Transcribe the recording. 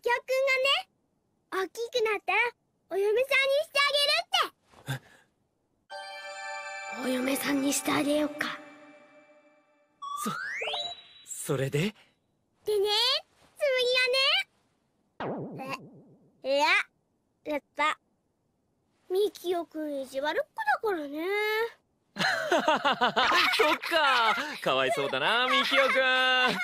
キオくんがね大きくなったらお嫁さんにしてあげるってお嫁さんにしてあげようかそそれででねがねえいややったみきおくん意地悪っ子だからね そっかかわいそうだなみきおくん